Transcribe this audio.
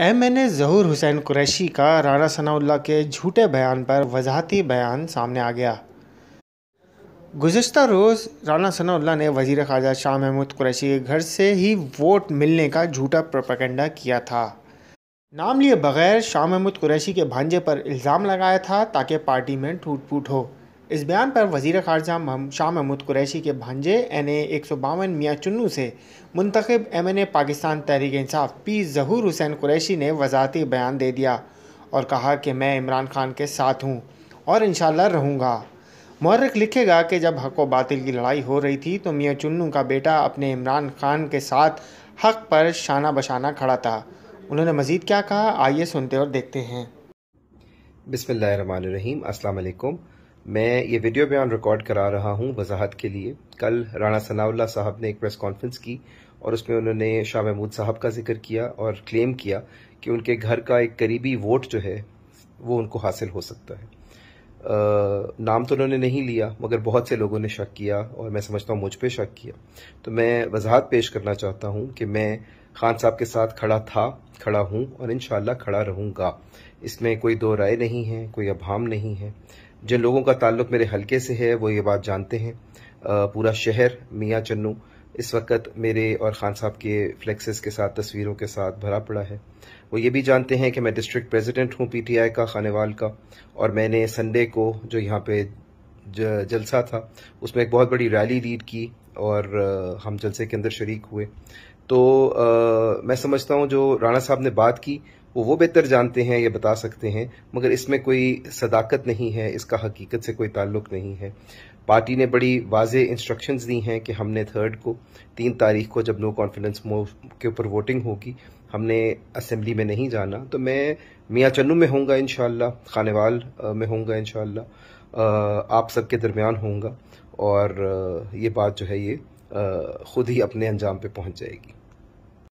M N A Zahoor Hussain Qureshi का राना सनाउल्ला के झूठे बयान पर वजाहती बयान सामने आ गया गुज्त रोज़ राना सनाउल्ला ने वजीर खारजा शाह महमूद कुरैशी के घर से ही वोट मिलने का झूठा प्रोपेगेंडा किया था नाम लिए बगैर शाह महमूद कुरैशी के भांजे पर इल्ज़ाम लगाया था ताकि पार्टी में टूट फूट हो इस बयान पर वजीर खारजा शाह महमूद कुरैशी के भांजे एन ए एक सौ बावन मियाँ चुनू से मुंतब M N A Pakistan Tehreek Insaf P Zahoor Hussain Qureshi ने वजाती बयान दे दिया और कहा कि मैं इमरान खान के साथ हूँ और इन रहूँगा मौरख लिखेगा कि जब हक व बातिल की लड़ाई हो रही थी तो मियाँ चुन्नू का बेटा अपने इमरान खान के साथ हक पर शाना बशाना खड़ा था उन्होंने मज़ीद क्या कहा आइए सुनते और देखते हैं बिसमीम मैं ये वीडियो बयान रिकॉर्ड करा रहा हूँ वजाहत के लिए कल राणा सनाउल्ला साहब ने एक प्रेस कॉन्फ्रेंस की और उसमें उन्होंने शाह महमूद साहब का जिक्र किया और क्लेम किया कि उनके घर का एक करीबी वोट जो है वो उनको हासिल हो सकता है आ, नाम तो उन्होंने नहीं लिया मगर बहुत से लोगों ने शक किया और मैं समझता हूँ मुझ पर शक किया तो मैं वजाहत पेश करना चाहता हूँ कि मैं खान साहब के साथ खड़ा था खड़ा हूँ और इन खड़ा रहूँगा इसमें कोई दो राय नहीं है कोई अभाम नहीं है जिन लोगों का ताल्लुक मेरे हलके से है वो ये बात जानते हैं पूरा शहर मियाँ चन्नू इस वक्त मेरे और ख़ान साहब के फ्लेक्सेस के साथ तस्वीरों के साथ भरा पड़ा है वो ये भी जानते हैं कि मैं डिस्ट्रिक्ट प्रेसिडेंट हूँ पीटीआई का खानेवाल का और मैंने संडे को जो यहाँ पे जलसा था उसमें एक बहुत बड़ी रैली लीड की और हम जलसे के अंदर शरीक हुए तो आ, मैं समझता हूँ जो राणा साहब ने बात की वो वो बेहतर जानते हैं या बता सकते हैं मगर इसमें कोई सदाकत नहीं है इसका हकीकत से कोई ताल्लुक नहीं है पार्टी ने बड़ी वाज इंस्ट्रक्शंस दी हैं कि हमने थर्ड को तीन तारीख को जब नो कॉन्फिडेंस मूव के ऊपर वोटिंग होगी हमने असम्बली में नहीं जाना तो मैं मियाँ चन्नू में होंगे इन खानेवाल में होंगे इन आप सबके दरमियान होंगे और ये बात जो है ये खुद ही अपने अंजाम पे पहुंच जाएगी